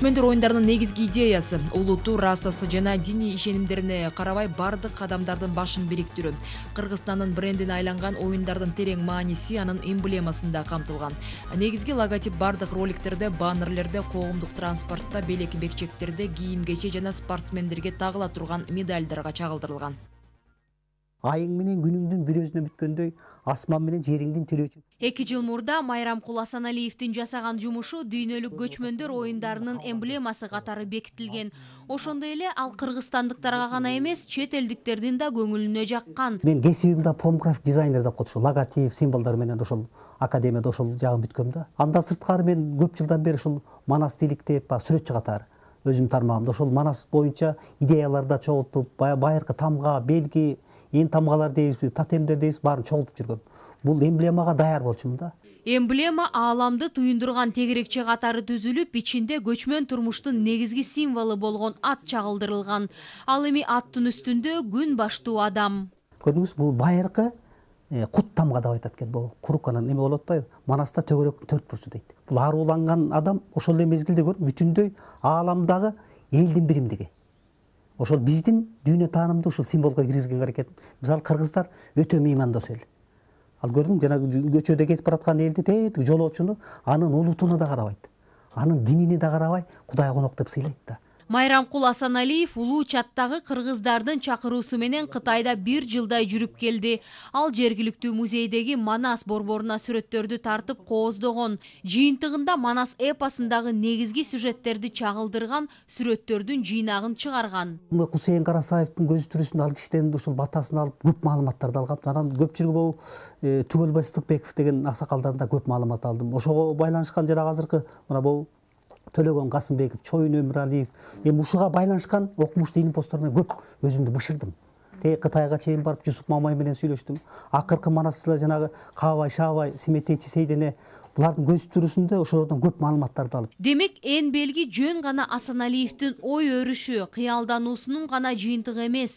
көчмөндөр оюндарынын негизги идеясы улуту расасы жана диний ишенимдерине карабай бардык адамдардын башын бириктирүү кыргызстандын брендине айланган оюндардын терең мааниси анын эмблемасында камтылган негизги логотип бардык роликтерде баннерлерде коомдук транспортта белек бекчектерде кийим кече жана спортсмендерге тагыла турган медальдарға чагылдырылган айың менен күнүңдүн бір өзіне бүткөндөй асман менен жериңдин тирөөчү эки жыл мурда майрамкул асаналиевдин жасаган жумушу дүйнөлүк көчмөндөр оюндарынын эмблемасы катары бекитилген ошондой эле ал кыргызстандыктарга гана эмес чет элдиктердин да көңүлүнө жаккан мен кесибим да промграфик дизайнер деп коет ушу логотип символдор менен ошол академияда ошол жагын бүткөм да андан сырткары мен көп жылдан бери ушул манас деп баягы сүрөтчү катары өзүм тармагымда ошол манас боюнча идеяларда чогултуп баягы байыркы тамга белги эн тамгалар дейбизби тотемдер дейбиз баарын чогултуп жүргөм бул эмблемага даяр болчумун да эмблема ааламды туюндурган тегерекче катары түзүлүп ичинде көчмөн турмуштун негизги символу болгон ат чагылдырылган ал эми аттын үстүндө күн баштуу адам көрдүңүз бул байыркы құт э, тамға деп айтады екен бұл құрук анан эме болуп атпайбы манаста төгөрөк төрт бурчу дейді бұл аруланған адам ошол эле мезгилде көрүп бүтүндөй ааламдагы элдин биримдиги ошол биздин дүйнө таанымды ушул символго киргизген аракет мисалы кыргыздар өтө меймандос эл ал көрдүң жанагы көчөдө кетип бараткан элди тетиги жолоочуну анын улутуна да карабайт анын динине да карабай кудай деп сыйлайт да майрамкул асаналиев улуу чаттағы кыргыздардын чакыруусу менен қытайда бир жылдай жүріп келді. ал жергілікті музейдеги манас борборуна сүреттерді тартып кооздогон Жиынтығында манас эпосундагы негизги сюжеттерди чағылдырған сүрөттөрдүн жыйнагын чыгарган кусейин карасаевдин көз түрісін ал кишиден ушул батасын алып көп маалыматтарды алгам анан жүргі могу э, түгөлбай сыдыкбеков деген аксакалдан да көп малымат алдым ошого байланышкан жана азыркы мына төлеген қасымбеков чоюн өмірәлиев эми ушуга байланышкан окумуштуу илим постторуна көп өзімді бышырдым тээ кытайга чейин барып жусуп мамай менен сүйлөштүм акыркы манастырда жанагы каабай шаабай семетейчи сейдене Бұлардың көз түрісінде ошолордон көп маалыматтарды алып демек эн белги жөн гана асаналиевдин ой өрүшү кыялдануусунун гана жыйынтыгы эмес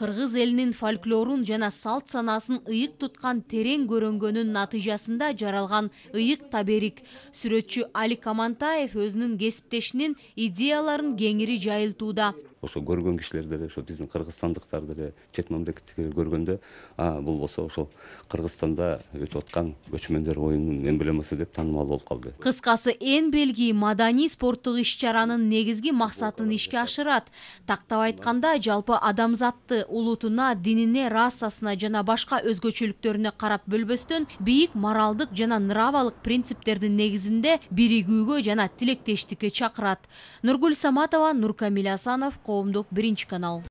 кыргыз элинин фольклорун жана салт санасын ыйык туткан терең көрөнгөнүн натыйжасында жаралған ыйык таберик сүрөтчү али камантаев өзүнүн кесиптешинин идеяларын кеңири жайылтууда ошо көргөн кишилер деле ошо биздин кыргызстандыктар деле чет мамлекеттикер көргөндө бул болсо ошол кыргызстанда өтүп аткан көчмөндөр оюнунун эмблемасы деп таанымал болуп калды кыскасы эн белги маданий спорттук иш чаранын негизги максатын ишке ашырат тактап айтканда жалпы адамзатты улутуна динине расасына жана башка өзгөчөлүктөрүнө карап бөлбөстөн бийик моралдык жана нравалык принциптердин негизинде биригүүгө жана тилектештикке чакырат нургүл саматова нуркамил асанов қоғамдық бірінші канал